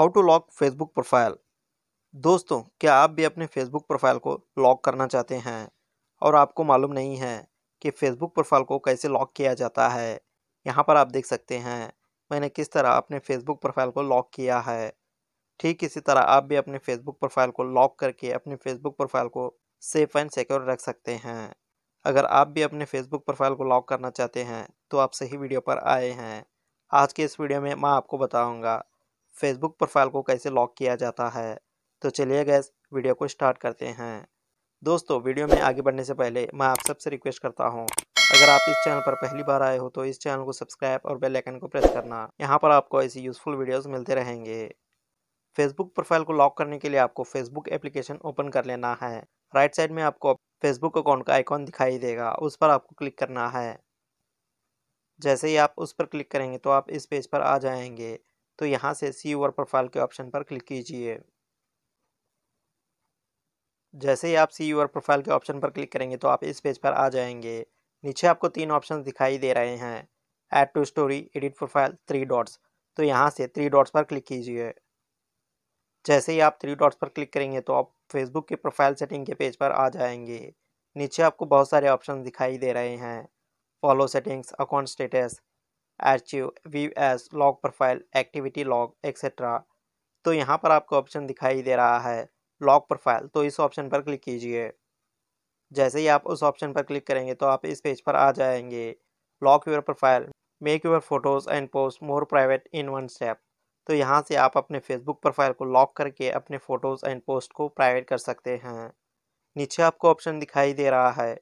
how to lock Facebook profile दोस्तों क्या आप भी अपने फेसबुक प्रोफाइल को लॉक करना चाहते हैं और आपको मालूम नहीं है कि फेसबुक प्रोफाइल को कैसे लॉक किया जाता है यहाँ पर आप देख सकते हैं मैंने किस तरह अपने फेसबुक प्रोफाइल को लॉक किया है ठीक इसी तरह आप भी अपने फेसबुक प्रोफाइल को लॉक करके अपने फेसबुक प्रोफाइल को सेफ एंड सिक्योर रख सकते हैं अगर आप भी अपने फेसबुक प्रोफाइल को लॉक करना चाहते हैं तो आप सही वीडियो पर आए हैं आज के इस वीडियो में मैं आपको बताऊंगा फेसबुक प्रोफाइल को कैसे लॉक किया जाता है तो चलिए गैस वीडियो को स्टार्ट करते हैं दोस्तों वीडियो में आगे बढ़ने से पहले मैं आप सबसे रिक्वेस्ट करता हूँ अगर आप इस चैनल पर पहली बार आए हो तो इस चैनल को सब्सक्राइब और बेल आइकन को प्रेस करना यहाँ पर आपको ऐसी यूज़फुल वीडियोस मिलते रहेंगे फेसबुक प्रोफाइल को लॉक करने के लिए आपको फेसबुक एप्लीकेशन ओपन कर लेना है राइट साइड में आपको फेसबुक अकाउंट का आइकॉन दिखाई देगा उस पर आपको क्लिक करना है जैसे ही आप उस पर क्लिक करेंगे तो आप इस पेज पर आ जाएंगे तो यहाँ से सी ओवर प्रोफाइल के ऑप्शन पर क्लिक कीजिए जैसे ही आप सी ओवर प्रोफाइल के ऑप्शन पर क्लिक करेंगे तो आप इस पेज पर आ जाएंगे नीचे आपको तीन ऑप्शन दिखाई दे रहे हैं add to story edit profile three dots तो यहाँ से थ्री डॉट्स पर क्लिक कीजिए जैसे ही आप थ्री डॉट्स पर क्लिक करेंगे तो आप फेसबुक के प्रोफाइल सेटिंग के पेज पर आ जाएंगे नीचे आपको बहुत सारे ऑप्शन दिखाई दे रहे हैं follow settings account status archive view as log profile activity log etc तो यहाँ पर आपको ऑप्शन दिखाई दे रहा है लॉग प्रोफाइल तो इस ऑप्शन पर क्लिक कीजिए जैसे ही आप उस ऑप्शन पर क्लिक करेंगे तो आप इस पेज पर आ जाएंगे lock your profile make your photos and post more private in one step तो यहाँ से आप अपने फेसबुक प्रोफाइल को लॉक करके अपने फ़ोटोज़ एंड पोस्ट को प्राइवेट कर सकते हैं नीचे आपको ऑप्शन दिखाई दे रहा है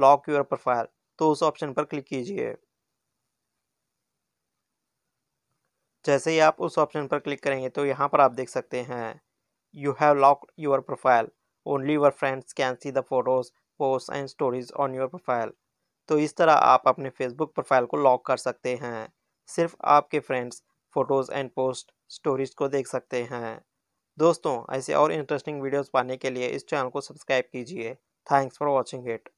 लॉक योर प्रोफाइल तो उस ऑप्शन पर क्लिक कीजिए जैसे ही आप उस ऑप्शन पर क्लिक करेंगे तो यहाँ पर आप देख सकते हैं you have lock your profile only your friends can see the photos post and stories on your profile तो इस तरह आप अपने फेसबुक प्रोफाइल को लॉक कर सकते हैं सिर्फ आपके friends photos and post stories को देख सकते हैं दोस्तों ऐसे और इंटरेस्टिंग वीडियोस पाने के लिए इस चैनल को सब्सक्राइब कीजिए थैंक्स फॉर वॉचिंग इट